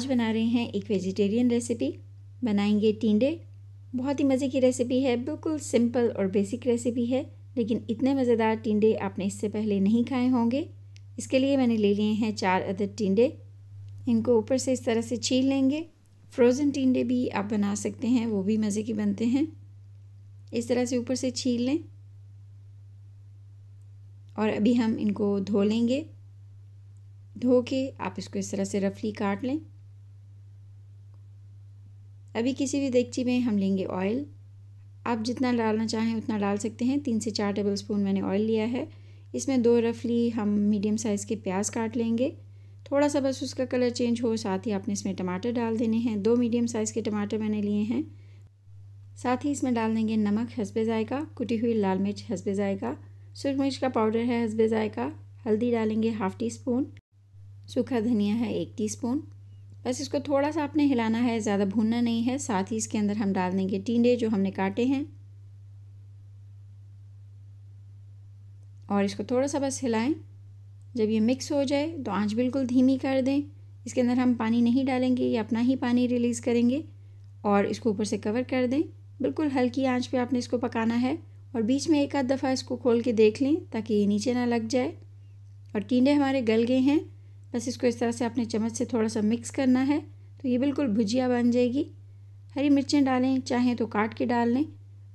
आज बना रहे हैं एक वेजिटेरियन रेसिपी बनाएंगे टींडे बहुत ही मज़े की रेसिपी है बिल्कुल सिंपल और बेसिक रेसिपी है लेकिन इतने मज़ेदार टींडे आपने इससे पहले नहीं खाए होंगे इसके लिए मैंने ले लिए हैं चार अदद टींडे इनको ऊपर से इस तरह से छील लेंगे फ्रोज़न टींडे भी आप बना सकते हैं वो भी मज़े के बनते हैं इस तरह से ऊपर से छील लें और अभी हम इनको धो लेंगे धो के आप इसको इस तरह से रफली काट लें अभी किसी भी देगची में हम लेंगे ऑयल आप जितना डालना चाहें उतना डाल सकते हैं तीन से चार टेबल स्पून मैंने ऑयल लिया है इसमें दो रफली हम मीडियम साइज़ के प्याज काट लेंगे थोड़ा सा बस उसका कलर चेंज हो साथ ही आपने इसमें टमाटर डाल देने हैं दो मीडियम साइज़ के टमाटर मैंने लिए हैं साथ ही इसमें डाल देंगे नमक हंसबे ज़ायका कुटी हुई लाल मिर्च हंसबे ज़ायका सूर्य मिर्च का पाउडर है हंसबे ज़ायका हल्दी डालेंगे हाफ़ टी स्पून सूखा धनिया है एक टीस्पून बस इसको थोड़ा सा आपने हिलाना है ज़्यादा भूनना नहीं है साथ ही इसके अंदर हम डाल देंगे टींडे जो हमने काटे हैं और इसको थोड़ा सा बस हिलाएं जब ये मिक्स हो जाए तो आंच बिल्कुल धीमी कर दें इसके अंदर हम पानी नहीं डालेंगे ये अपना ही पानी रिलीज़ करेंगे और इसको ऊपर से कवर कर दें बिल्कुल हल्की आंच पे आपने इसको पकाना है और बीच में एक आध दफ़ा इसको खोल के देख लें ताकि ये नीचे ना लग जाए और टींडे हमारे गल गए हैं बस इसको इस तरह से आपने चम्मच से थोड़ा सा मिक्स करना है तो ये बिल्कुल भुजिया बन जाएगी हरी मिर्चें डालें चाहें तो काट के डाल लें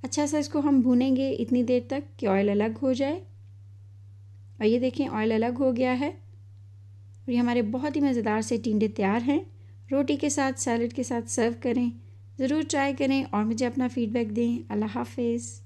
अच्छा सा इसको हम भूनेंगे इतनी देर तक कि ऑयल अलग हो जाए और ये देखें ऑयल अलग हो गया है और ये हमारे बहुत ही मज़ेदार से टिंडे तैयार हैं रोटी के साथ सैलड के साथ सर्व करें ज़रूर ट्राई करें और मुझे अपना फ़ीडबैक दें अल्लाह हाफिज़